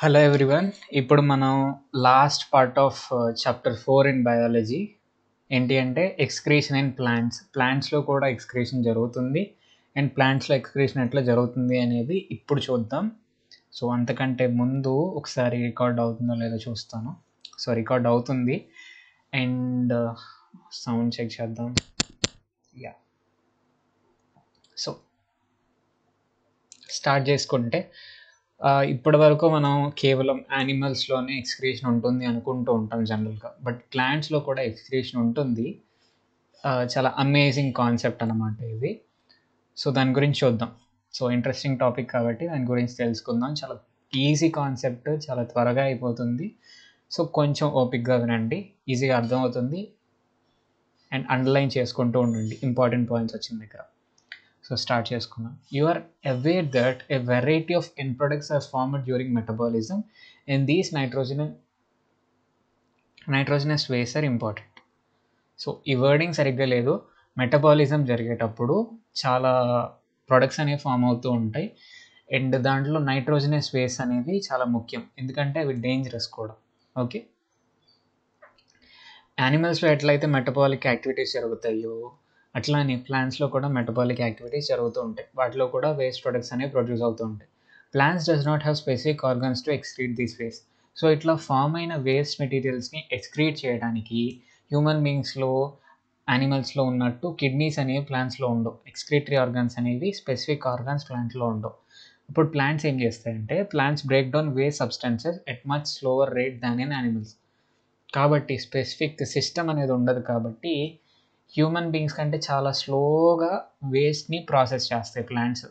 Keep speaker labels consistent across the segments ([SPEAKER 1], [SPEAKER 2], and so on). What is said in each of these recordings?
[SPEAKER 1] Hello everyone ఇప్పుడు మనం last part of chapter four in biology ఏంటి అంటే ఎక్స్క్రీషన్ ఇన్ ప్లాంట్స్ ప్లాంట్స్లో కూడా ఎక్స్క్రీషన్ జరుగుతుంది అండ్ ప్లాంట్స్లో ఎక్స్క్రీషన్ ఎట్లా జరుగుతుంది అనేది ఇప్పుడు చూద్దాం సో అంతకంటే ముందు ఒకసారి రికార్డ్ అవుతుందో లేదో చూస్తాను సో రికార్డ్ అవుతుంది అండ్ సౌండ్ చెక్ చేద్దాం యా సో స్టార్ట్ చేసుకుంటే ఇప్పటి వరకు మనం కేవలం యానిమల్స్లోనే ఎక్స్క్రేషన్ ఉంటుంది అనుకుంటూ ఉంటాం జనరల్గా బట్ ప్లాంట్స్లో కూడా ఎక్స్క్రేషన్ ఉంటుంది చాలా అమేజింగ్ కాన్సెప్ట్ అనమాట ఇది సో దాని గురించి చూద్దాం సో ఇంట్రెస్టింగ్ టాపిక్ కాబట్టి దాని గురించి తెలుసుకుందాం చాలా ఈజీ కాన్సెప్ట్ చాలా త్వరగా అయిపోతుంది సో కొంచెం ఓపిక్గా వినండి ఈజీగా అర్థమవుతుంది అండ్ అండర్లైన్ చేసుకుంటూ ఉండండి ఇంపార్టెంట్ పాయింట్స్ వచ్చిన దగ్గర సో స్టార్ట్ చేసుకున్నాం you are aware that a variety of in products are formed during metabolism in these nitrogen nitrogenous వేస్ ఆర్ ఇంపార్టెంట్ సో ఈ వర్డింగ్ సరిగ్గా లేదు మెటబాలిజం జరిగేటప్పుడు చాలా ప్రొడక్ట్స్ అనేవి ఫామ్ అవుతూ ఉంటాయి అండ్ దాంట్లో నైట్రోజనస్ వేస్ అనేది చాలా ముఖ్యం ఎందుకంటే అవి డేంజరస్ కూడా ఓకే యానిమల్స్లో ఎట్లయితే మెటబాలిక్ యాక్టివిటీస్ జరుగుతాయో అట్లానే ప్లాంట్స్లో కూడా మెటబాలిక్ యాక్టివిటీస్ జరుగుతూ ఉంటాయి వాటిలో కూడా వేస్ట్ ప్రొడక్ట్స్ అనేవి ప్రొడ్యూస్ అవుతూ ఉంటాయి plants does not have specific organs to excrete this waste so ఇట్లా ఫామ్ అయిన వేస్ట్ మెటీరియల్స్ని ఎక్స్క్రీట్ చేయడానికి హ్యూమన్ బీయింగ్స్లో యానిమల్స్లో ఉన్నట్టు కిడ్నీస్ అనేవి ప్లాంట్స్లో ఉండవు ఎక్స్క్రీటరీ ఆర్గాన్స్ అనేవి స్పెసిఫిక్ ఆర్గాన్స్ ప్లాంట్లో ఉండవు ఇప్పుడు ప్లాంట్స్ ఏం చేస్తాయంటే plants break down waste substances at much slower rate than in animals కాబట్టి స్పెసిఫిక్ సిస్టమ్ అనేది ఉండదు కాబట్టి హ్యూమన్ బీయింగ్స్ కంటే చాలా స్లోగా వేస్ట్ని ప్రాసెస్ చేస్తాయి plants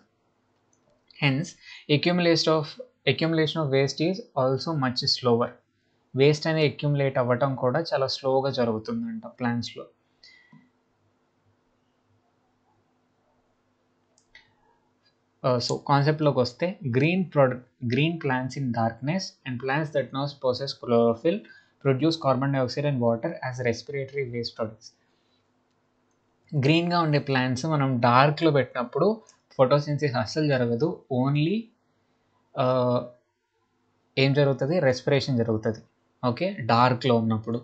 [SPEAKER 1] hence accumulation of accumulation of waste is also much slower waste అనేది ఎక్యుములేట్ అవ్వటం కూడా చాలా స్లోగా జరుగుతుందంట ప్లాంట్స్లో సో uh, కాన్సెప్ట్లోకి వస్తే green product green plants in darkness and plants that knows process chlorophyll produce carbon dioxide and water as respiratory waste products గ్రీన్గా ఉండే ప్లాంట్స్ మనం డార్క్లో పెట్టినప్పుడు సెన్సిస్ అస్సలు జరగదు ఓన్లీ ఏం జరుగుతుంది రెస్పిరేషన్ జరుగుతుంది ఓకే డార్క్లో ఉన్నప్పుడు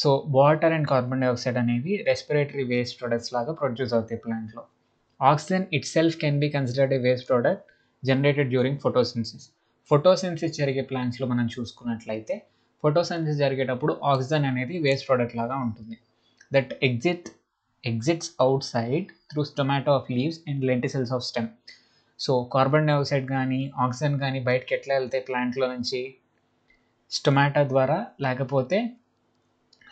[SPEAKER 1] so water and carbon dioxide అనేవి రెస్పిరేటరీ వేస్ట్ ప్రొడక్ట్స్ లాగా ప్రొడ్యూస్ అవుతాయి ప్లాంట్లో oxygen itself can be considered a waste product generated during photosynthesis photosynthesis జరిగే ప్లాంట్స్లో మనం చూసుకున్నట్లయితే ఫోటోసిన్సిస్ జరిగేటప్పుడు ఆక్సిజన్ అనేది వేస్ట్ ప్రోడక్ట్ లాగా ఉంటుంది that exit outside through stomata of leaves and lenticels of stem so carbon dioxide కానీ oxygen కానీ బయటకి ఎట్లా వెళ్తాయి ప్లాంట్లో నుంచి స్టొమాటో ద్వారా లేకపోతే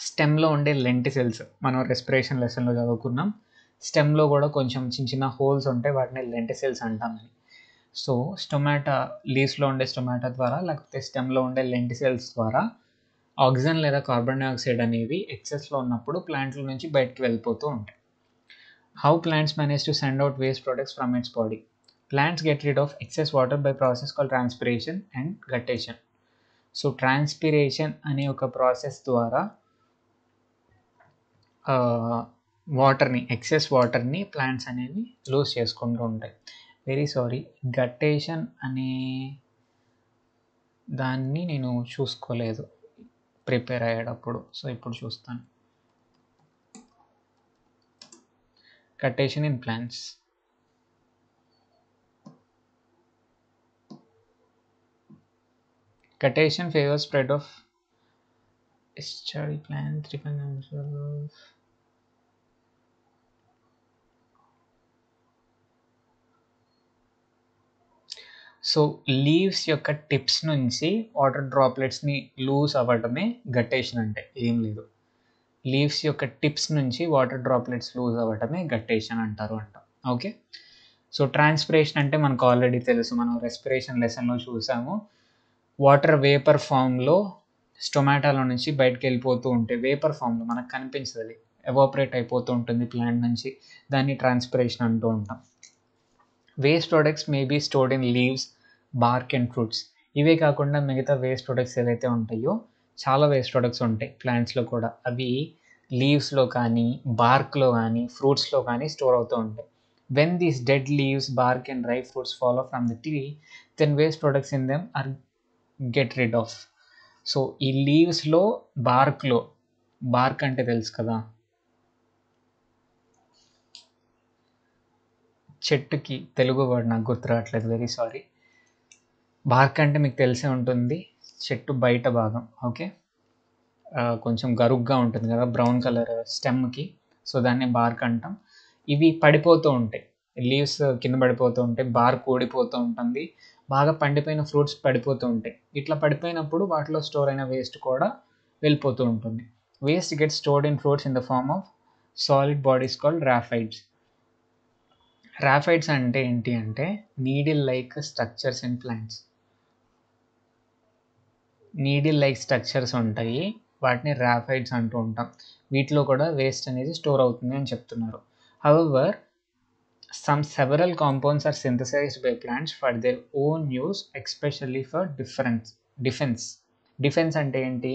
[SPEAKER 1] స్టెమ్లో ఉండే లెంటిసెల్స్ మనం రెస్పిరేషన్ లెసన్లో చదువుకున్నాం స్టెమ్లో కూడా కొంచెం చిన్న చిన్న హోల్స్ ఉంటాయి వాటిని లెంటిసెల్స్ అంటామని సో స్టొమాటో లీవ్స్లో ఉండే స్టొమాటో ద్వారా లేకపోతే స్టెమ్లో ఉండే లెంటిసెల్స్ ద్వారా ఆక్సిజన్ లేదా కార్బన్ డైఆక్సైడ్ అనేవి ఎక్సెస్లో ఉన్నప్పుడు ప్లాంట్ల నుంచి బయటకు వెళ్ళిపోతూ ఉంటాయి how plants manage to send out waste products from its body plants get rid of excess water by process call transpiration and guttation so transpiration అనే ఒక ప్రాసెస్ ద్వారా వాటర్ని ఎక్సెస్ వాటర్ని ప్లాంట్స్ అనేవి లూజ్ చేసుకుంటూ ఉంటాయి వెరీ సారీ గట్టేషన్ అనే దాన్ని నేను చూసుకోలేదు ప్రిపేర్ అయ్యేటప్పుడు సో ఇప్పుడు చూస్తాను guttation in plants guttation favour spread of study plant three five so leaves యొక్క టిప్స్ నుంచి వాటర్ డ్రాప్లెట్స్ని లూజ్ అవ్వడమే గట్టేషన్ అంటే ఏం లేదు లీవ్స్ యొక్క టిప్స్ నుంచి వాటర్ డ్రాప్లెట్స్ లూజ్ అవ్వటమే గట్టేషన్ అంటారు అంట ఓకే సో ట్రాన్స్పిరేషన్ అంటే మనకు ఆల్రెడీ తెలుసు మనం రెస్పిరేషన్ లెసన్లో చూసాము వాటర్ వేపర్ ఫామ్లో స్టొమాటోలో నుంచి బయటకు వెళ్ళిపోతూ ఉంటే వేపర్ ఫామ్లో మనకు కనిపించదు ఎవాపరేట్ అయిపోతూ ఉంటుంది ప్లాంట్ నుంచి దాన్ని ట్రాన్స్పిరేషన్ అంటూ ఉంటాం waste products may be stored in leaves bark and fruits ఇవే కాకుండా మిగతా వేస్ట్ ప్రొడక్ట్స్ ఏవైతే ఉంటాయో చాలా వేస్ట్ ప్రొడక్ట్స్ ఉంటాయి ప్లాంట్స్లో కూడా అవి లీవ్స్లో కానీ బార్క్లో కానీ ఫ్రూట్స్లో కానీ స్టోర్ అవుతూ ఉంటాయి when these dead leaves bark and dry fruits fall from the tree then waste products in them are get rid of so ఈ లీవ్స్లో బార్క్లో బార్క్ అంటే తెలుసు కదా చెట్టుకి తెలుగు వర్డ్ నాకు గుర్తు రావట్లేదు వెరీ సారీ బార్క్ అంటే మీకు తెలిసే ఉంటుంది చెట్టు బయట భాగం ఓకే కొంచెం గరుగ్గా ఉంటుంది కదా బ్రౌన్ కలర్ స్టెమ్కి సో దాన్ని బార్క్ అంటాం ఇవి పడిపోతూ ఉంటాయి లీవ్స్ కింద పడిపోతూ ఉంటాయి బార్ కూడిపోతూ ఉంటుంది బాగా పండిపోయిన ఫ్రూట్స్ పడిపోతూ ఉంటాయి ఇట్లా పడిపోయినప్పుడు వాటిలో స్టోర్ అయిన వేస్ట్ కూడా వెళ్ళిపోతూ ఉంటుంది waste get stored in fruits in the form of solid bodies called raphides raphides అంటే ఏంటి అంటే needle like structures in plants needle like structures ఉంటాయి వాటిని రాఫైడ్స్ అంటూ ఉంటాం వీటిలో కూడా వేస్ట్ అనేది స్టోర్ అవుతుంది అని చెప్తున్నారు however some several compounds are synthesised by plants for their own use especially for difference defence defence అంటే ఏంటి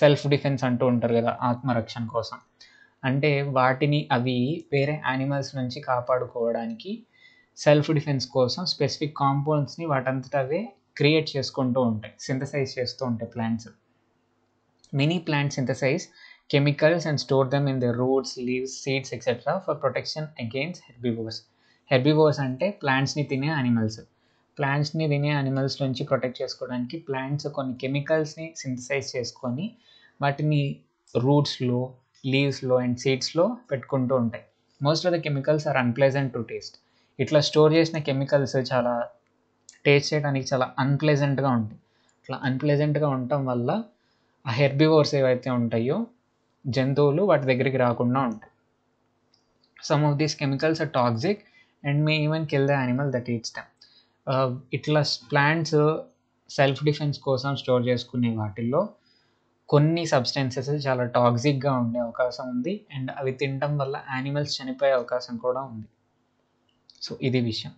[SPEAKER 1] సెల్ఫ్ డిఫెన్స్ అంటూ ఉంటారు కదా ఆత్మరక్షణ కోసం అంటే వాటిని అవి వేరే యానిమల్స్ నుంచి కాపాడుకోవడానికి సెల్ఫ్ డిఫెన్స్ కోసం స్పెసిఫిక్ కాంపౌండ్స్ని వాటంతట అవే క్రియేట్ చేసుకుంటూ ఉంటాయి సింథసైజ్ చేస్తూ ఉంటాయి plants mini plant synthesise chemicals and store them in the roots leaves seeds etcetera for protection against herbivores herbivores అంటే ప్లాంట్స్ని తినే యానిమల్స్ ప్లాంట్స్ని తినే యానిమల్స్ నుంచి ప్రొటెక్ట్ చేసుకోవడానికి ప్లాంట్స్ కొన్ని కెమికల్స్ని సింథసైజ్ చేసుకొని వాటిని రూట్స్లో లీవ్స్లో అండ్ సీడ్స్లో పెట్టుకుంటూ ఉంటాయి most of the chemicals are unpleasant to taste ఇట్లా స్టోర్ చేసిన కెమికల్స్ చాలా టేస్ట్ చేయడానికి చాలా అన్ప్లెజెంట్గా ఉంటాయి అట్లా అన్ప్లెజెంట్గా ఉండటం వల్ల ఆ హెర్బివోర్స్ ఏవైతే ఉంటాయో జంతువులు వాటి దగ్గరికి రాకుండా ఉంటాయి some of these chemicals are toxic and may even kill the animal that eats them ఇట్లా ప్లాంట్స్ సెల్ఫ్ డిఫెన్స్ కోసం స్టోర్ చేసుకునే వాటిల్లో కొన్ని సబ్స్టెన్సెస్ చాలా టాక్సిక్గా ఉండే అవకాశం ఉంది అండ్ అవి తినడం వల్ల యానిమల్స్ చనిపోయే అవకాశం కూడా ఉంది సో ఇది విషయం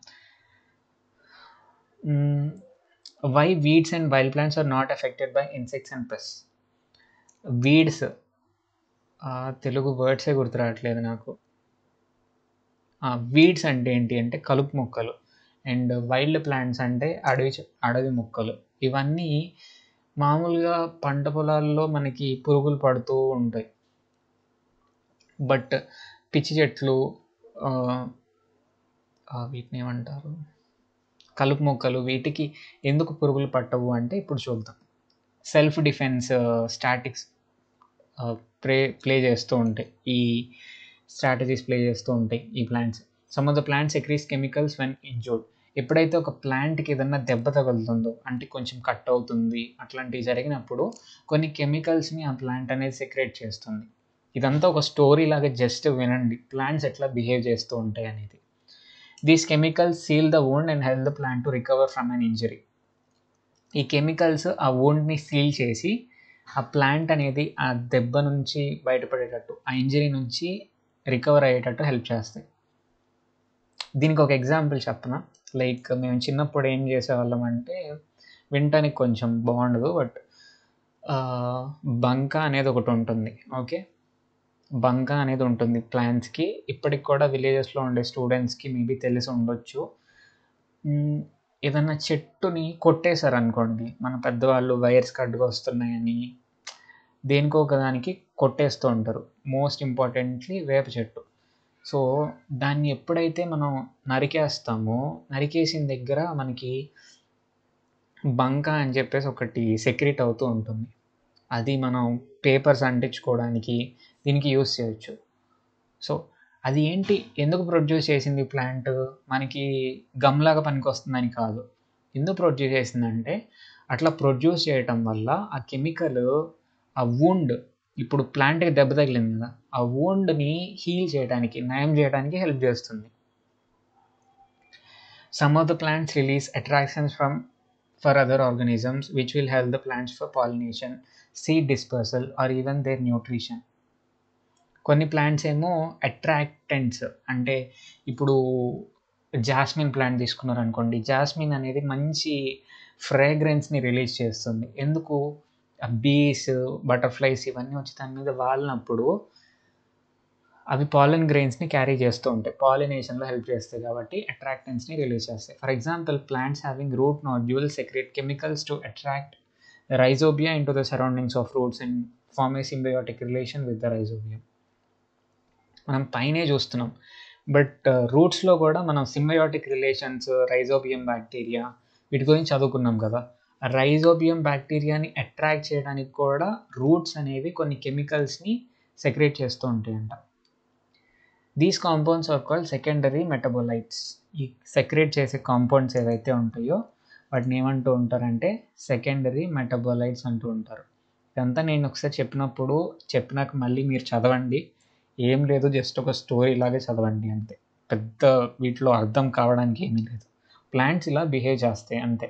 [SPEAKER 1] why weeds and wild plants are not affected by insects and pests weeds Telugu వర్డ్సే గుర్తురావట్లేదు నాకు వీడ్స్ అంటే ఏంటి అంటే కలుపు మొక్కలు అండ్ వైల్డ్ ప్లాంట్స్ అంటే అడవి అడవి మొక్కలు ఇవన్నీ మామూలుగా పంట పొలాల్లో మనకి పురుగులు పడుతూ ఉంటాయి బట్ పిచ్చి చెట్లు వీటిని ఏమంటారు కలుపు మొక్కలు వీటికి ఎందుకు పురుగులు పట్టవు అంటే ఇప్పుడు చూద్దాం self defence statics play play చేస్తూ ఉంటాయి ఈ స్ట్రాటజీస్ ప్లే చేస్తూ ఉంటాయి ఈ plants some of the plants secrete chemicals when injured ఎప్పుడైతే ఒక ప్లాంట్కి ఏదన్నా దెబ్బ తగులుతుందో అంటే కొంచెం కట్ అవుతుంది అట్లాంటివి జరిగినప్పుడు కొన్ని కెమికల్స్ని ఆ ప్లాంట్ అనేది సెక్రేట్ చేస్తుంది ఇదంతా ఒక స్టోరీ లాగా జస్ట్ వినండి ప్లాంట్స్ ఎట్లా బిహేవ్ చేస్తూ ఉంటాయి అనేది these chemicals seal the wound and help the plant to recover from an injury ఈ కెమికల్స్ ఆ ఓన్ని సీల్ చేసి ఆ ప్లాంట్ అనేది ఆ దెబ్బ నుంచి బయటపడేటట్టు ఆ ఇంజరీ నుంచి రికవర్ అయ్యేటట్టు హెల్ప్ చేస్తాయి దీనికి ఒక ఎగ్జాంపుల్ చెప్తున్నా లైక్ మేము చిన్నప్పుడు ఏం చేసేవాళ్ళం అంటే వినటానికి కొంచెం బాగుండదు బట్ బంక అనేది ఒకటి ఉంటుంది ఓకే బంక అనేది ఉంటుంది ప్లాన్స్కి ఇప్పటికి కూడా విలేజెస్లో ఉండే స్టూడెంట్స్కి మేబీ తెలిసి ఉండొచ్చు ఏదన్నా చెట్టుని కొట్టేశారు అనుకోండి మన పెద్దవాళ్ళు వైర్స్ కట్గా వస్తున్నాయని దేనికో ఒకదానికి కొట్టేస్తూ ఉంటారు మోస్ట్ ఇంపార్టెంట్లీ వేప చెట్టు సో దాన్ని ఎప్పుడైతే మనం నరికేస్తామో నరికేసిన దగ్గర మనకి బంక అని చెప్పేసి ఒకటి సెక్రెట్ అవుతూ ఉంటుంది అది మనం పేపర్స్ అంటించుకోవడానికి దీనికి యూస్ చేయొచ్చు సో అది ఏంటి ఎందుకు ప్రొడ్యూస్ చేసింది ప్లాంట్ మనకి గమ్లాగా పనికి వస్తుందని కాదు ఎందుకు ప్రొడ్యూస్ చేసిందంటే అట్లా ప్రొడ్యూస్ చేయటం వల్ల ఆ కెమికల్ ఆ వుండ్ ఇప్పుడు ప్లాంట్కి దెబ్బ తగిలింది కదా ఆ ఓండ్ని హీల్ చేయడానికి నయం చేయడానికి హెల్ప్ చేస్తుంది some of the plants release attractions from for other organisms which will help the plants for pollination seed dispersal or even their nutrition కొన్ని ప్లాంట్స్ ఏమో అట్రాక్టెంట్స్ అంటే ఇప్పుడు జాస్మిన్ ప్లాంట్ తీసుకున్నారు అనుకోండి జాస్మిన్ అనేది మంచి ఫ్రేగ్రెన్స్ని రిలీజ్ చేస్తుంది ఎందుకు బీస్ బటర్ఫ్లైస్ ఇవన్నీ వచ్చి దాని మీద వాలినప్పుడు అవి పాలన్ గ్రెయిన్స్ని క్యారీ చేస్తూ ఉంటాయి పాలినేషన్లో హెల్ప్ చేస్తాయి కాబట్టి అట్రాక్టెన్స్ని రిలీజ్ చేస్తాయి for example plants having root nodule secrete chemicals to attract rhizobia into the surroundings of roots and form a symbiotic relation with the rhizobia మనం పైనే చూస్తున్నాం బట్ uh, రూట్స్లో కూడా మనం సింబయోటిక్ రిలేషన్స్ రైజోబియం బ్యాక్టీరియా వీటి గురించి చదువుకున్నాం కదా rhizobium బ్యాక్టీరియాని attract చేయడానికి కూడా రూట్స్ అనేవి కొన్ని కెమికల్స్ని సెక్రేట్ చేస్తూ ఉంటాయంట these compounds are call secondary metabolites ఈ సెక్రేట్ చేసే కాంపౌండ్స్ ఏవైతే ఉంటాయో వాటిని ఏమంటూ ఉంటారంటే సెకండరీ మెటబోలైట్స్ అంటూ ఉంటారు ఇదంతా నేను ఒకసారి చెప్పినప్పుడు చెప్పినాక మళ్ళీ మీరు చదవండి ఏం లేదు జస్ట్ ఒక స్టోరీ ఇలాగే చదవండి అంతే పెద్ద వీటిలో అర్థం కావడానికి ఏమీ లేదు ప్లాంట్స్ ఇలా బిహేవ్ చేస్తాయి అంతే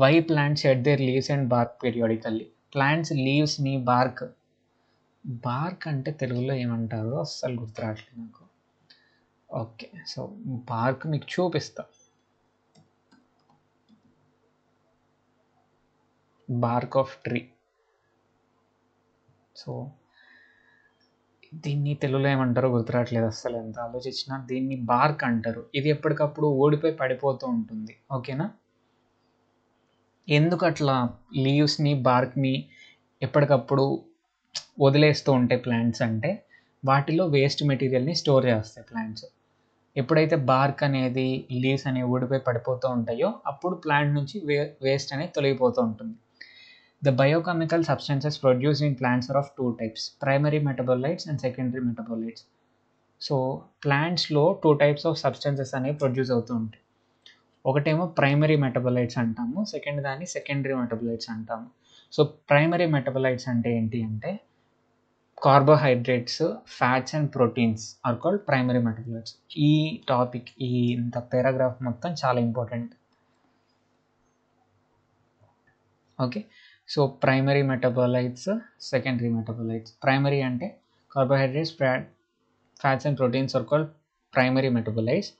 [SPEAKER 1] why plants at their leaves and bark periodically plants leaves నీ బార్క్ బార్క్ అంటే తెలుగులో ఏమంటారో అస్సలు గుర్తురావట్లేదు నాకు ఓకే సో బార్క్ మీకు చూపిస్తా బార్క్ ఆఫ్ ట్రీ సో దీన్ని తెలుగులో ఏమంటారో గుర్తురావట్లేదు అస్సలు ఎంత ఆలోచించినా దీన్ని బార్క్ అంటారు ఇది ఎప్పటికప్పుడు ఓడిపోయి పడిపోతూ ఉంటుంది ఓకేనా ఎందుకు అట్లా లీవ్స్ని బార్క్ని ఎప్పటికప్పుడు వదిలేస్తూ ఉంటాయి ప్లాంట్స్ అంటే వాటిలో వేస్ట్ మెటీరియల్ని స్టోర్ చేస్తాయి ప్లాంట్స్ ఎప్పుడైతే బార్క్ అనేది లీవ్స్ అనేవి ఊడిపోయి పడిపోతూ ఉంటాయో అప్పుడు ప్లాంట్ నుంచి వే వేస్ట్ అనేది తొలగిపోతూ ఉంటుంది the biochemical substances produce in plants are of two types primary metabolites and secondary metabolites so ప్లాంట్స్లో టూ టైప్స్ ఆఫ్ సబ్స్టెన్సెస్ అనేవి ప్రొడ్యూస్ అవుతూ ఉంటాయి ఒకటేమో ప్రైమరీ మెటబలైట్స్ అంటాము సెకండ్ దాన్ని సెకండరీ మెటబలైట్స్ అంటాము సో ప్రైమరీ మెటబలైట్స్ అంటే ఏంటి అంటే carbohydrates fats and proteins are called primary metabolites ఈ టాపిక్ ఈ ఇంత పారాగ్రాఫ్ మొత్తం చాలా important okay so primary metabolites secondary metabolites primary అంటే carbohydrates fats and proteins are called primary metabolites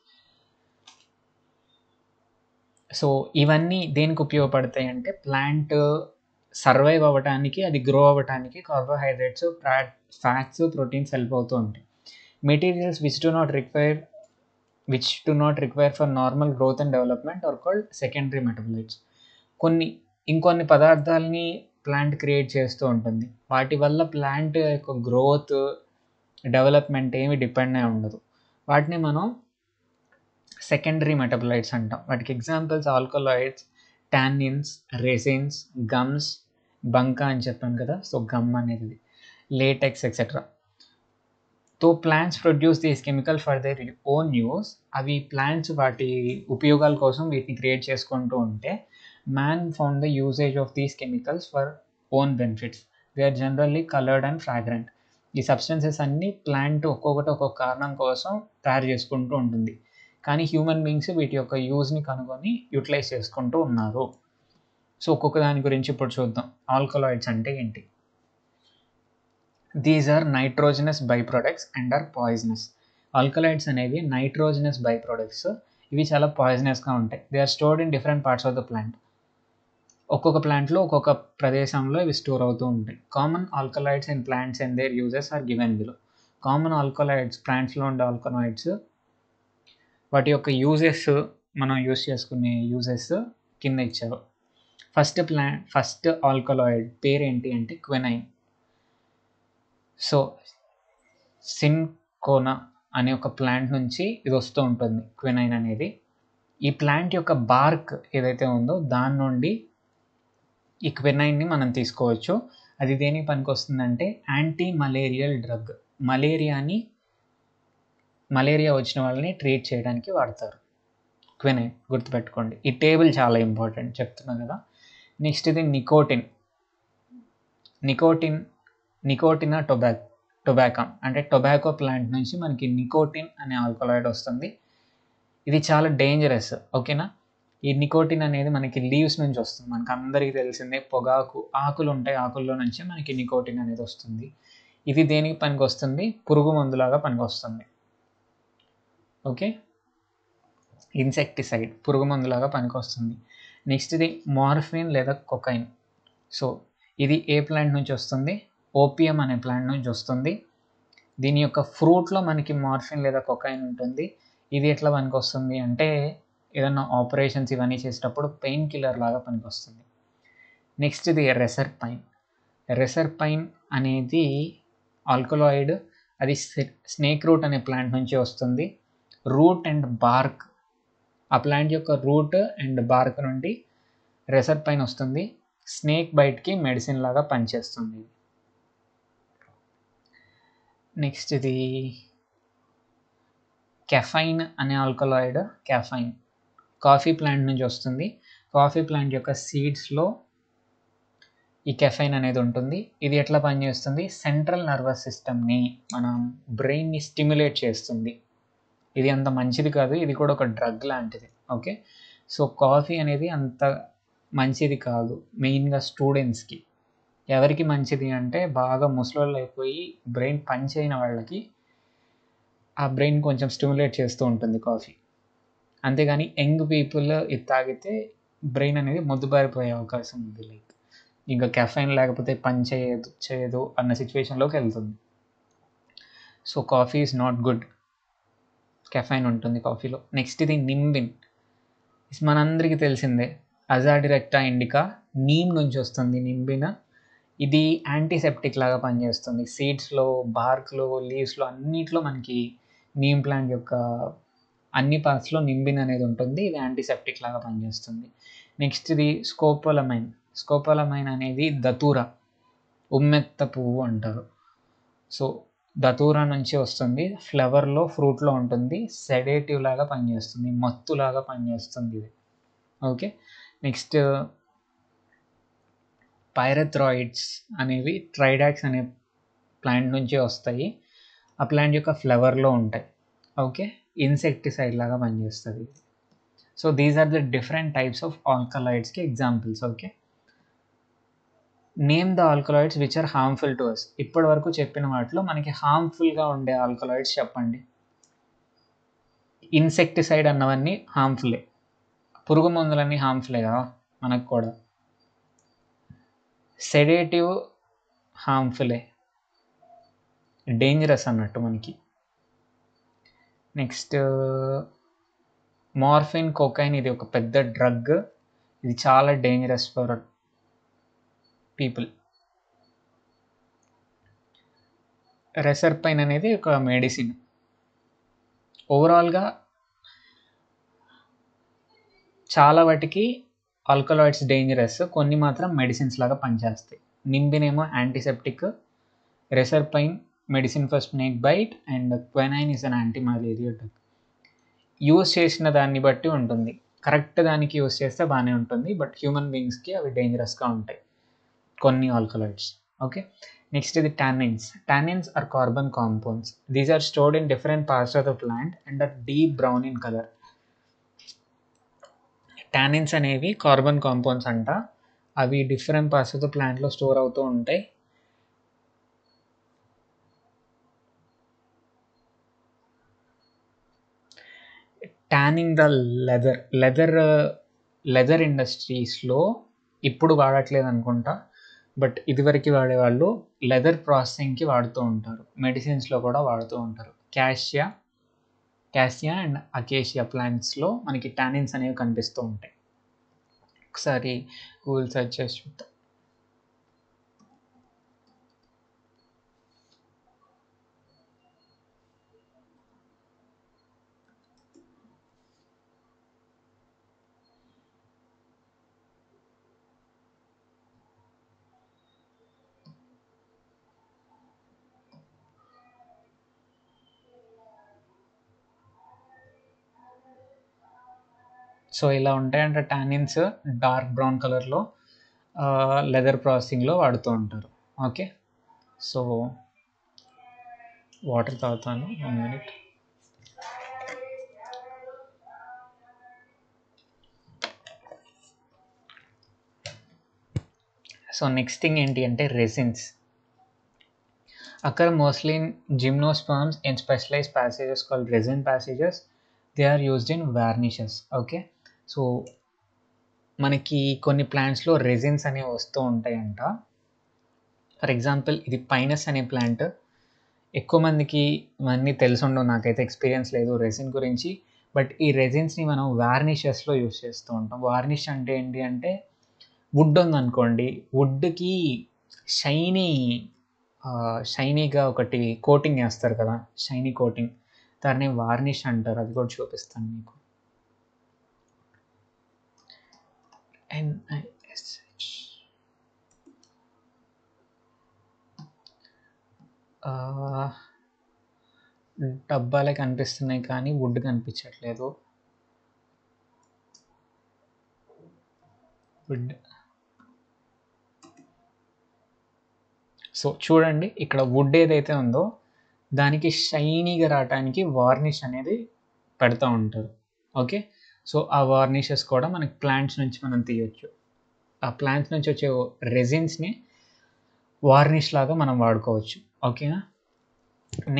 [SPEAKER 1] so ఇవన్నీ దేనికి ఉపయోగపడతాయి అంటే ప్లాంట్ సర్వైవ్ అవ్వటానికి అది గ్రో అవ్వటానికి కార్బోహైడ్రేట్స్ ఫ్యాట్స్ ప్రోటీన్స్ హెల్ప్ అవుతూ ఉంటాయి materials which do not require which do not require for normal growth and development are called secondary metabolites కొన్ని ఇంకొన్ని పదార్థాలని ప్లాంట్ క్రియేట్ చేస్తూ ఉంటుంది వాటి వల్ల ప్లాంట్ యొక్క గ్రోత్ డెవలప్మెంట్ ఏమి డిపెండ్ అయి ఉండదు వాటిని మనం సెకండరీ మెటబలైట్స్ అంటాం వాటికి examples alkaloids tannins resins gums బంకా అని చెప్పాను కదా సో గమ్ అనేది లేటెక్స్ ఎక్సెట్రా తో plants produce these chemical for their own use అవి ప్లాంట్స్ వాటి ఉపయోగాల కోసం వీటిని క్రియేట్ చేసుకుంటూ ఉంటే man found the usage of these chemicals for own benefits they are generally coloured and fragrant ఈ సబ్స్టెన్సెస్ అన్నీ ప్లాంట్ ఒక్కొక్కటి ఒక్కొక్క కారణం కోసం తయారు చేసుకుంటూ ఉంటుంది కానీ హ్యూమన్ బీయింగ్స్ వీటి యొక్క యూజ్ని కనుగొని యూటిలైజ్ చేసుకుంటూ ఉన్నారు సో ఒక్కొక్క దాని గురించి ఇప్పుడు చూద్దాం ఆల్కలాయిడ్స్ అంటే ఏంటి these are nitrogenous by products and are poisonous alkaloids అనేవి నైట్రోజనస్ బై ప్రొడక్ట్స్ ఇవి చాలా పాయిజనస్గా ఉంటాయి they are stored in different parts of the plant ఒక్కొక్క ప్లాంట్లో ఒక్కొక్క ప్రదేశంలో ఇవి స్టోర్ అవుతూ ఉంటాయి common alkaloids and plants and their uses are given below common alkaloids ప్లాంట్స్లో ఉండే ఆల్కలాయిడ్స్ వాటి యొక్క యూజెస్ మనం యూజ్ చేసుకునే యూజెస్ కింద ఇచ్చారు ఫస్ట్ ప్లా ఫస్ట్ ఆల్కలాయిడ్ పేరేంటి అంటే క్వెనైన్ సో సిన్కోనా అనే ఒక ప్లాంట్ నుంచి ఇది వస్తూ ఉంటుంది క్వెనైన్ అనేది ఈ ప్లాంట్ యొక్క బార్క్ ఏదైతే ఉందో దాని నుండి ఈ క్వెనైన్ని మనం తీసుకోవచ్చు అది దేనికి పనికి వస్తుందంటే యాంటీ మలేరియల్ డ్రగ్ మలేరియాని మలేరియా వచ్చిన వాళ్ళని ట్రీట్ చేయడానికి వాడతారు క్వినే గుర్తుపెట్టుకోండి ఈ టేబుల్ చాలా ఇంపార్టెంట్ చెప్తున్నా కదా నెక్స్ట్ ఇది నికోటిన్ నికోటిన్ నికోటినా టొబాక్ టొబాకా అంటే టొబాకో ప్లాంట్ నుంచి మనకి నికోటిన్ అనే ఆల్కలాయిడ్ వస్తుంది ఇది చాలా డేంజరస్ ఓకేనా ఈ నికోటిన్ అనేది మనకి లీవ్స్ నుంచి వస్తుంది మనకు అందరికీ తెలిసిందే పొగాకు ఆకులు ఉంటాయి ఆకుల్లో నుంచి మనకి నికోటిన్ అనేది వస్తుంది ఇది దేనికి పనికి వస్తుంది పురుగు మందులాగా పనికి వస్తుంది ఓకే ఇన్సెక్టిసైడ్ పురుగు మందులాగా పనికొస్తుంది నెక్స్ట్ది మార్ఫిన్ లేదా కొకైన్ సో ఇది ఏ ప్లాంట్ నుంచి వస్తుంది ఓపియం అనే ప్లాంట్ నుంచి వస్తుంది దీని యొక్క ఫ్రూట్లో మనకి మార్ఫిన్ లేదా కొకైన్ ఉంటుంది ఇది ఎట్లా పనికొస్తుంది అంటే ఏదన్నా ఆపరేషన్స్ ఇవన్నీ చేసేటప్పుడు పెయిన్ కిల్లర్ లాగా పనికొస్తుంది నెక్స్ట్ ఇది రెసర్ పైన్ రెసర్ పైన్ అనేది ఆల్కలాయిడ్ అది స్నేక్ రూట్ అనే ప్లాంట్ నుంచి వస్తుంది రూట్ అండ్ బార్క్ ఆ ప్లాంట్ యొక్క రూట్ అండ్ బార్క్ నుండి రెసర్ట్ పైన వస్తుంది స్నేక్ బైట్కి మెడిసిన్ లాగా పనిచేస్తుంది నెక్స్ట్ ఇది కెఫైన్ అనే ఆల్కలాయిడ్ కెఫైన్ కాఫీ ప్లాంట్ నుంచి వస్తుంది కాఫీ ప్లాంట్ యొక్క సీడ్స్లో ఈ కెఫైన్ అనేది ఉంటుంది ఇది ఎట్లా పనిచేస్తుంది సెంట్రల్ నర్వస్ సిస్టమ్ని మనం బ్రెయిన్ని స్టిమ్యులేట్ చేస్తుంది ఇది అంత మంచిది కాదు ఇది కూడా ఒక డ్రగ్ లాంటిది ఓకే సో కాఫీ అనేది అంత మంచిది కాదు మెయిన్గా స్టూడెంట్స్కి ఎవరికి మంచిది అంటే బాగా ముసలోళ్ళు అయిపోయి బ్రెయిన్ పనిచేయని వాళ్ళకి ఆ బ్రెయిన్ కొంచెం స్టిమ్యులేట్ చేస్తూ ఉంటుంది కాఫీ అంతేగాని యంగ్ పీపుల్ ఇది తాగితే బ్రెయిన్ అనేది ముద్దుబారిపోయే అవకాశం ఉంది లైక్ ఇంకా కెఫైన్ లేకపోతే పని చేయదు చేయదు అన్న సిచ్యువేషన్లోకి వెళ్తుంది so coffee is not good caffeine ఉంటుంది కాఫీలో నెక్స్ట్ ఇది నింబిన్ మనందరికీ తెలిసిందే అజాడిరెక్టా ఇండికా నీమ్ నుంచి వస్తుంది నింబిన ఇది యాంటీసెప్టిక్ లాగా పనిచేస్తుంది సీడ్స్లో బార్క్లో లీవ్స్లో అన్నిట్లో మనకి నీమ్ ప్లాంట్ యొక్క అన్ని పార్ట్స్లో నింబిన్ అనేది ఉంటుంది ఇది యాంటీసెప్టిక్ లాగా పనిచేస్తుంది నెక్స్ట్ ఇది స్కోపోలమైన్ స్కోపోలమైన్ అనేది దతూరా ఉమ్మెత్త పువ్వు అంటారు సో ధతూరా నుంచి వస్తుంది ఫ్లవర్లో ఫ్రూట్లో ఉంటుంది సెడేటివ్ లాగా పనిచేస్తుంది మత్తులాగా పనిచేస్తుంది ఇది ఓకే నెక్స్ట్ పైరథ్రాయిడ్స్ అనేవి ట్రైడాక్స్ అనే ప్లాంట్ నుంచి వస్తాయి ఆ ప్లాంట్ యొక్క ఫ్లవర్లో ఉంటాయి ఓకే ఇన్సెక్టిసైడ్ లాగా పనిచేస్తుంది so these are the different types of ఆల్కలాయిడ్స్కి examples okay name the alkaloids which are harmful to us ఇప్పటి వరకు చెప్పిన వాటిలో మనకి హార్మ్ఫుల్గా ఉండే ఆల్కలాయిడ్స్ చెప్పండి ఇన్సెక్టిసైడ్ అన్నవన్నీ హార్మ్ఫులే పురుగు మందులన్నీ హార్మ్ఫులే కదా మనకు కూడా సెడేటివ్ హార్మ్ఫులే డేంజరస్ అన్నట్టు మనకి నెక్స్ట్ మార్ఫిన్ కోకైన్ ఇది ఒక పెద్ద డ్రగ్ ఇది చాలా డేంజరస్ ఫర్ పీపుల్ రెసర్పైన్ అనేది ఒక మెడిసిన్ ఓవరాల్గా చాలా వాటికి ఆల్కలాయిడ్స్ డేంజరస్ కొన్ని మాత్రం మెడిసిన్స్ లాగా పనిచేస్తాయి నింబినేమో antiseptic reserpine medicine for snake bite and quinine is an anti malaria drug use చేసిన దాన్ని బట్టి ఉంటుంది కరెక్ట్ దానికి యూస్ చేస్తే బాగానే ఉంటుంది బట్ హ్యూమన్ బీయింగ్స్కి అవి డేంజరస్గా ఉంటాయి కొన్ని ఆల్కలైడ్స్ ఓకే నెక్స్ట్ ఇది tannins tannins are carbon compounds these are stored in different parts of the plant and are deep brown in colour tannins అనేవి కార్బన్ కాంపౌండ్స్ అంట అవి డిఫరెంట్ పార్ట్స్ ఆఫ్ ద ప్లాంట్లో store అవుతూ ఉంటాయి tanning the leather leather leather ఇండస్ట్రీస్లో ఇప్పుడు వాడట్లేదు అనుకుంటా బట్ ఇదివరకు వాడేవాళ్ళు లెదర్ ప్రాసెసింగ్కి వాడుతూ ఉంటారు మెడిసిన్స్లో కూడా వాడుతూ ఉంటారు క్యాషియా క్యాసియా అండ్ అకేషియా ప్లాంట్స్లో మనకి టానిన్స్ అనేవి కనిపిస్తూ ఉంటాయి ఒకసారి గూగుల్ సెర్చ్ చేసి చూద్దాం సో ఇలా అంటే టానిన్స్ డార్క్ బ్రౌన్ కలర్లో లెదర్ ప్రాసెసింగ్లో వాడుతూ ఉంటారు ఓకే సో వాటర్ తాగుతాను one minute so next thing ఏంటి అంటే రెసిన్స్ అక్కడ mostly gymnosperms in specialise passages call resin passages they are used in varnishes okay so మనకి కొన్ని ప్లాంట్స్లో రెజిన్స్ అనేవి వస్తూ ఉంటాయంట ఫర్ ఎగ్జాంపుల్ ఇది పైనస్ అనే ప్లాంట్ ఎక్కువ మందికి ఇవన్నీ తెలుసుండవు నాకైతే ఎక్స్పీరియన్స్ లేదు రెసిన్ గురించి బట్ ఈ రెజిన్స్ని మనం వార్నిషెస్లో యూస్ చేస్తూ ఉంటాం వార్నిష్ అంటే ఏంటి అంటే వుడ్ ఉందనుకోండి వుడ్కి షైనీ షైనీగా ఒకటి కోటింగ్ వేస్తారు కదా షైనీ కోటింగ్ దాన్ని వార్నిష్ అంటారు అది కూడా చూపిస్తాను మీకు NISH. డబ్బాలే కనిపిస్తున్నాయి కానీ వుడ్ కనిపించట్లేదు వుడ్ సో చూడండి ఇక్కడ వుడ్ ఏదైతే ఉందో దానికి షైనీగా రావటానికి వార్నిష్ అనేది పెడతా ఉంటారు ఓకే సో ఆ వార్నిషెస్ కూడా మనకి ప్లాంట్స్ నుంచి మనం తీయొచ్చు ఆ ప్లాంట్స్ నుంచి వచ్చే రెజిన్స్ని వార్నిష్ లాగా మనం వాడుకోవచ్చు ఓకేనా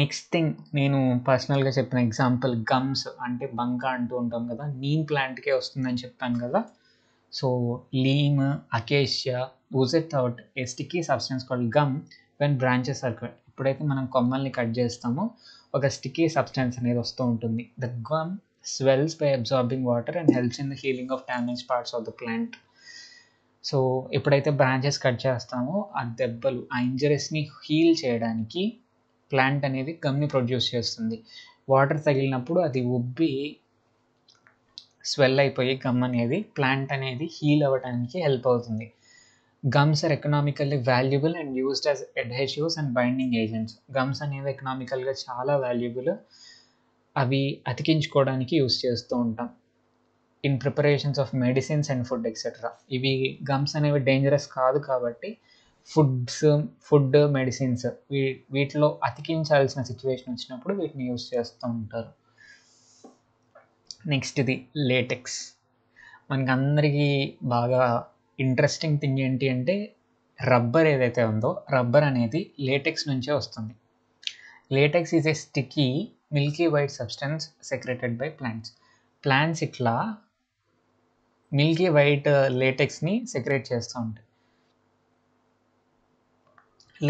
[SPEAKER 1] నెక్స్ట్ థింగ్ నేను పర్సనల్గా చెప్పిన ఎగ్జాంపుల్ గమ్స్ అంటే బంక అంటూ ఉంటాం కదా నీమ్ ప్లాంట్కే వస్తుందని చెప్తాను కదా so neem acacia ooze out a sticky substance call gum when branches are cut మనం కొమ్మల్ని కట్ చేస్తామో ఒక స్టిక్కీ సబ్స్టెన్స్ అనేది వస్తూ ఉంటుంది the gum swells by absorbing water and helps in the healing of damaged parts of the plant so ఎప్పుడైతే branches cut చేస్తామో ఆ దెబ్బలు ఆ ఇంజరీస్ని హీల్ చేయడానికి ప్లాంట్ అనేది గమ్ని ప్రొడ్యూస్ చేస్తుంది వాటర్ తగిలినప్పుడు అది ఉబ్బి స్వెల్ అయిపోయి గమ్ అనేది ప్లాంట్ అనేది హీల్ అవ్వడానికి హెల్ప్ అవుతుంది gums are economically valuable and used as adhesives and binding agents gums అనేవి ఎకనామికల్గా చాలా వాల్యుబుల్ అవి అతికించుకోవడానికి యూస్ చేస్తూ ఉంటాం in preparations of medicines and food etcetera ఇవి గమ్స్ అనేవి డేంజరస్ కాదు కాబట్టి ఫుడ్స్ ఫుడ్ మెడిసిన్స్ వీ వీటిలో అతికించాల్సిన సిచ్యువేషన్ వచ్చినప్పుడు వీటిని యూస్ చేస్తూ ఉంటారు నెక్స్ట్ ఇది లేటెక్స్ మనకి అందరికీ బాగా ఇంట్రెస్టింగ్ థింగ్ ఏంటి అంటే రబ్బర్ ఏదైతే ఉందో రబ్బర్ అనేది లేటెక్స్ నుంచే వస్తుంది latex is a sticky milky white substance secreted by plants plants ఇట్లా మిల్కీ వైట్ లేటెక్స్ని uh, సెక్రేట్ చేస్తూ ఉంటాయి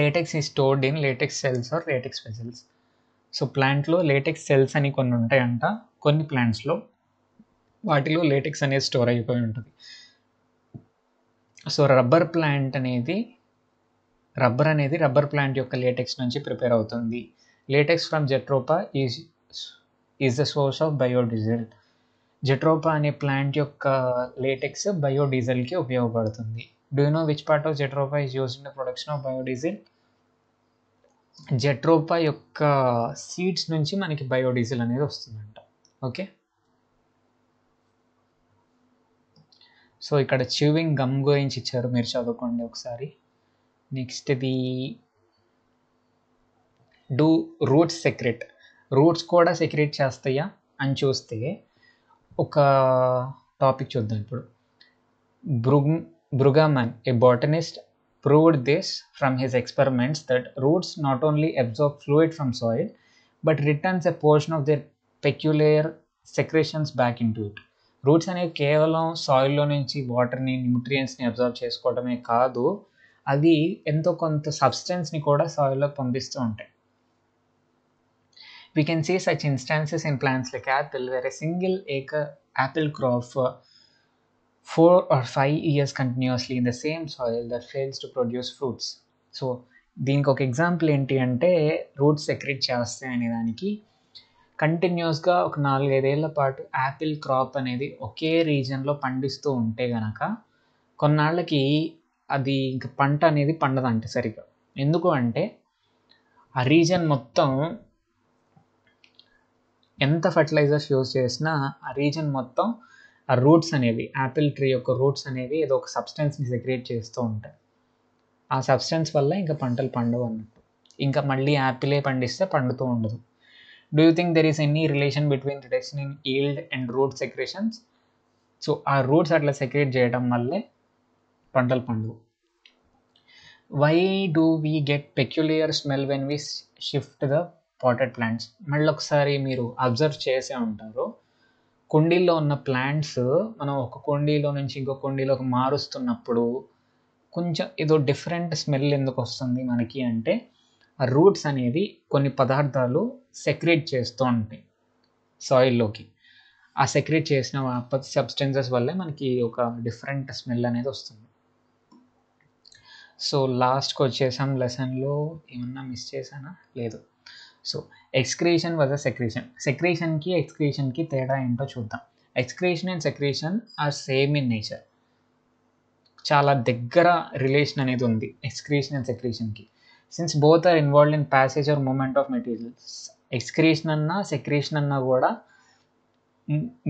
[SPEAKER 1] latex is stored in latex cells or latex vessels so ప్లాంట్లో లేటెక్స్ సెల్స్ అని కొన్ని ఉంటాయంట కొన్ని ప్లాంట్స్లో వాటిలో లేటెక్స్ అనేది స్టోర్ అయిపోయి ఉంటుంది సో రబ్బర్ ప్లాంట్ అనేది రబ్బర్ అనేది రబ్బర్ ప్లాంట్ యొక్క లేటెక్స్ నుంచి ప్రిపేర్ అవుతుంది latex from jatropha is is the source of biodiesel jatropha అనే ప్లాంట్ యొక్క లేటెక్స్ బయోడీజిల్కి ఉపయోగపడుతుంది do know which part of jatropha is use in the production of biodiesel jatropha యొక్క seeds నుంచి మనకి బయోడీజిల్ అనేది వస్తుందంట ఓకే సో ఇక్కడ చూవింగ్ గమ్ గురించి ఇచ్చారు మీరు చదువుకోండి ఒకసారి నెక్స్ట్ది డూ రూట్స్ సెక్రెట్ రూట్స్ కూడా సెక్రెట్ చేస్తాయా అని చూస్తే ఒక టాపిక్ చూద్దాం ఇప్పుడు బృగ్ Brugman a botanist this from his experiments that roots not only only fluid from soil but returns a portion of of peculiar secretions back in to it roots అనేవి కేవలం సాయిల్లో నుంచి వాటర్ని న్యూట్రియంట్స్ని అబ్జర్వ్ చేసుకోవడమే కాదు అది ఎంతో కొంత సబ్స్టెన్స్ని కూడా సాయిల్లో పంపిస్తూ ఉంటాయి we can see such instances in plants like apple where a single ఏక apple crop four or five years continuously in the same soil that fails to produce fruits so దీనికి ఒక ఎగ్జాంపుల్ ఏంటి అంటే రూట్స్ సెక్రెట్ చేస్తాయి అనే దానికి కంటిన్యూస్గా ఒక నాలుగైదేళ్ల పాటు యాపిల్ క్రాప్ అనేది ఒకే రీజన్లో పండిస్తూ ఉంటే గనక కొన్నాళ్ళకి అది ఇంకా పంట అనేది పండదంట సరిగ్గా ఎందుకు అంటే ఆ రీజన్ మొత్తం ఎంత ఫర్టిలైజర్స్ యూజ్ చేసినా ఆ రీజన్ మొత్తం ఆ రూట్స్ అనేవి యాపిల్ ట్రీ యొక్క రూట్స్ అనేవి ఏదో ఒక సబ్స్టెన్స్ని సెక్రియేట్ చేస్తూ ఉంటాయి ఆ సబ్స్టెన్స్ వల్ల ఇంకా పంటలు పండవు అన్నట్టు ఇంకా మళ్ళీ యాపిలే పండిస్తే పండుతూ ఉండదు do you think there is any relation between reduction in yield and root secretions so ఆ రూట్స్ అట్లా సెక్రియేట్ చేయడం వల్లే పంటలు పండువు why do we get peculiar smell when we shift the potted plants మళ్ళీ ఒకసారి మీరు అబ్జర్వ్ చేసే ఉంటారు కుండీల్లో ఉన్న ప్లాంట్స్ మనం ఒక కుండీలో నుంచి ఇంకో కుండీలోకి మారుస్తున్నప్పుడు కొంచెం ఏదో డిఫరెంట్ స్మెల్ ఎందుకు వస్తుంది మనకి అంటే ఆ రూట్స్ అనేది కొన్ని పదార్థాలు సెక్రేట్ చేస్తూ ఉంటాయి సాయిల్లోకి ఆ సెక్రేట్ చేసిన సబ్స్టెన్సెస్ వల్లే మనకి ఒక డిఫరెంట్ స్మెల్ అనేది వస్తుంది సో లాస్ట్కి వచ్చేసాం లెసన్లో ఏమన్నా మిస్ చేశానా లేదు సో ఎక్స్క్రేషన్ వర్సెస్ సెక్రేషన్ సెక్రేషన్కి ఎక్స్క్రేషన్కి తేడా ఏంటో చూద్దాం excretion and secretion are same in nature చాలా దగ్గర రిలేషన్ అనేది ఉంది ఎక్స్క్రేషన్ అండ్ సెక్రేషన్కి since both are involved in passage or movement of materials excretion అన్నా సెక్రేషన్ అన్నా కూడా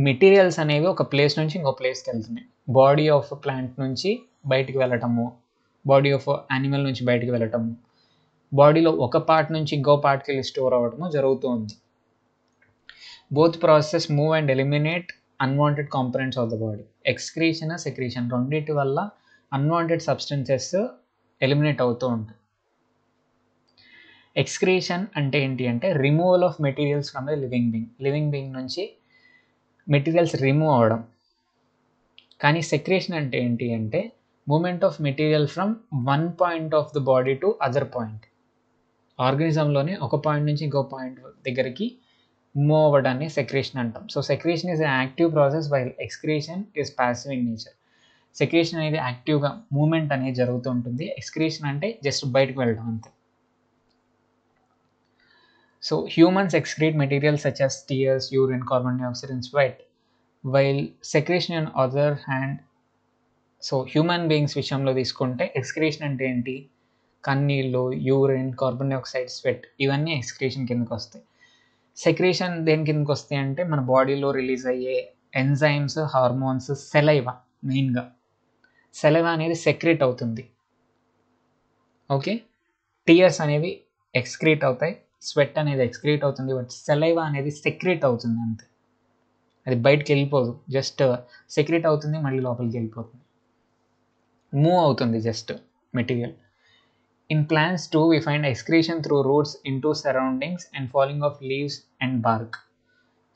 [SPEAKER 1] మెటీరియల్స్ అనేవి ఒక ప్లేస్ నుంచి ఇంకో ప్లేస్కి వెళ్తున్నాయి బాడీ ఆఫ్ ప్లాంట్ నుంచి బయటికి వెళ్ళటము బాడీ ఆఫ్ యానిమల్ నుంచి బయటికి వెళ్ళటము బాడీలో ఒక పార్ట్ నుంచి ఇంకో పార్ట్కి వెళ్ళి స్టోర్ అవ్వడము ఉంది both process move and eliminate unwanted components of the body excretion secretion రెండింటి వల్ల అన్వాంటెడ్ సబ్స్టెన్సెస్ ఎలిమినేట్ అవుతూ ఉంటాయి ఎక్స్క్రీషన్ అంటే ఏంటి అంటే removal of materials from the living being living being నుంచి మెటీరియల్స్ రిమూవ్ అవ్వడం కానీ సెక్రేషన్ అంటే ఏంటి అంటే movement of material from one point of the body to other point ఆర్గనిజంలోనే ఒక పాయింట్ నుంచి ఇంకో పాయింట్ దగ్గరికి మూవ్ అవ్వడాన్ని సెక్రేషన్ అంటాం so secretion is active process while excretion is passive in nature secretion అనేది యాక్టివ్గా మూమెంట్ అనేది జరుగుతూ ఉంటుంది ఎక్స్క్రేషన్ అంటే జస్ట్ బయటకు వెళ్ళడం అంతే so humans excrete materials such as tears urine carbon dioxide and sweat while secretion and other hand so human beings విషయంలో తీసుకుంటే ఎక్స్క్రేషన్ అంటే ఏంటి కన్నీళ్ళు యూరిన్ కార్బన్ డైఆక్సైడ్ స్వెట్ ఇవన్నీ ఎక్స్క్రేషన్ కిందకి వస్తాయి సెక్రేషన్ దేని కిందకి వస్తాయి అంటే మన బాడీలో రిలీజ్ అయ్యే ఎంజైమ్స్ హార్మోన్స్ సెలైవా మెయిన్గా సెలవ అనేది సెక్రేట్ అవుతుంది ఓకే టీయర్స్ అనేవి ఎక్స్క్రీట్ అవుతాయి స్వెట్ అనేది ఎక్స్క్రీట్ అవుతుంది బట్ సెలైవ అనేది సెక్రేట్ అవుతుంది అంతే అది బయటకు వెళ్ళిపోదు జస్ట్ సెక్రేట్ అవుతుంది మళ్ళీ లోపలికి వెళ్ళిపోతుంది మూవ్ అవుతుంది just material In plants too, we find excretion through roots into surroundings and falling of leaves and bark.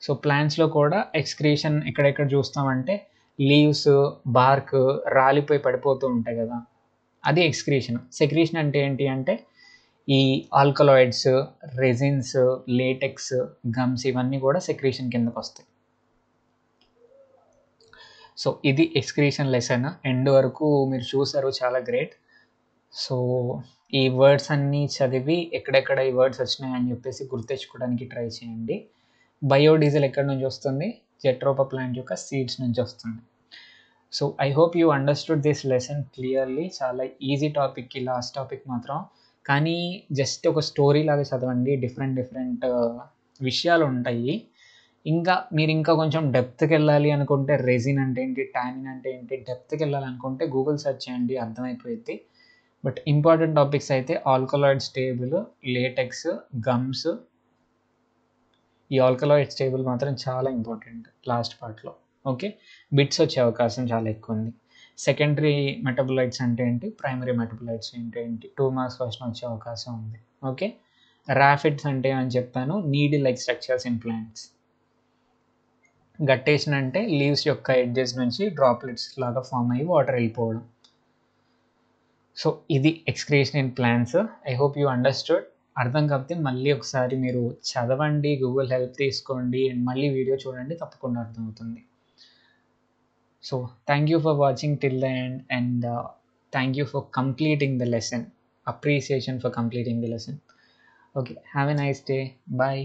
[SPEAKER 1] So ప్లాంట్స్లో కూడా ఎక్స్క్రీషన్ ఎక్కడెక్కడ చూస్తామంటే లీవ్స్ బార్క్ రాలిపోయి పడిపోతూ ఉంటాయి కదా అది ఎక్స్క్రీషన్ సెక్రీషన్ అంటే ఏంటి అంటే ఈ ఆల్కలాయిడ్స్ రెజిన్స్ లేటెక్స్ గమ్స్ ఇవన్నీ కూడా సెక్రీషన్ కిందకు వస్తాయి సో ఇది ఎక్స్క్రీషన్ లెసన్ ఎండ్ వరకు మీరు చూసారు చాలా గ్రేట్ సో ఈ వర్డ్స్ అన్నీ చదివి ఎక్కడెక్కడ ఈ వర్డ్స్ వచ్చినాయని చెప్పేసి గుర్తించుకోవడానికి ట్రై చేయండి బయోడీజిల్ ఎక్కడి నుంచి వస్తుంది జెట్రోప ప్లాంట్ యొక్క సీడ్స్ నుంచి వస్తుంది so I hope you understood this lesson clearly చాలా ఈజీ టాపిక్కి లాస్ట్ టాపిక్ మాత్రం కానీ జస్ట్ ఒక స్టోరీ లాగా చదవండి డిఫరెంట్ డిఫరెంట్ విషయాలు ఉంటాయి ఇంకా మీరు ఇంకా కొంచెం డెప్త్కి వెళ్ళాలి అనుకుంటే రెజిన్ అంటే ఏంటి టానిన్ అంటే ఏంటి డెప్త్కి వెళ్ళాలనుకుంటే గూగుల్ సెర్చ్ చేయండి అర్థమైపోయింది బట్ ఇంపార్టెంట్ టాపిక్స్ అయితే ఆల్కలాయిడ్ స్టేబుల్ లేటెక్స్ గమ్స్ ఈ ఆల్కలాయిడ్ స్టేబుల్ మాత్రం చాలా ఇంపార్టెంట్ లాస్ట్ పార్ట్లో ఓకే బిట్స్ వచ్చే అవకాశం చాలా ఎక్కువ ఉంది సెకండరీ మెటబులైట్స్ అంటే ఏంటి ప్రైమరీ మెటబులైట్స్ అంటే ఏంటి టూ మార్క్స్ క్వశ్చన్ వచ్చే అవకాశం ఉంది ఓకే ర్యాఫిడ్స్ అంటే అని చెప్తాను needle like structures in plants గట్టేసిన అంటే లీవ్స్ యొక్క ఎడ్జెస్ నుంచి డ్రాప్లెట్స్ లాగా ఫామ్ అయ్యి వాటర్ వెళ్ళిపోవడం సో ఇది excretion in plants I hope you understood అర్థం కాబట్టి మళ్ళీ ఒకసారి మీరు చదవండి గూగుల్ హెల్ప్ తీసుకోండి అండ్ మళ్ళీ వీడియో చూడండి తప్పకుండా అర్థమవుతుంది so thank you for watching till the end and thank you for completing the lesson appreciation for completing the lesson okay have a nice day bye